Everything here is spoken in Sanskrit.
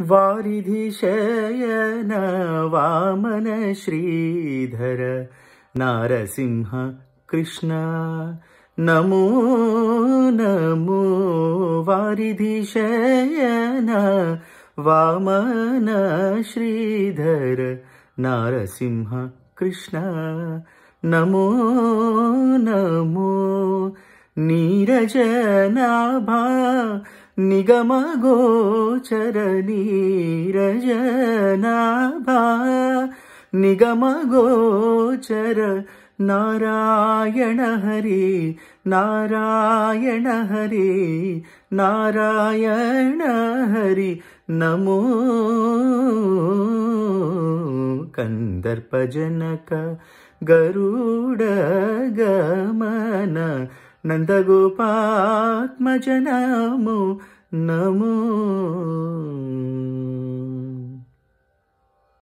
वारिधिशयन वामन श्रीधर नारसिंह कृष्ण नमो नमो वारिधिशयन वामन श्रीधर नारसिंह कृष्ण नमो नमो नीरजनाभा निगमगोचर नीरजनाभा निगमगोचर नारायण हरि नारायण हरि नारायण हरि नमो कन्दर्पजनक गरुडगमन नन्दगोपात्मज नमो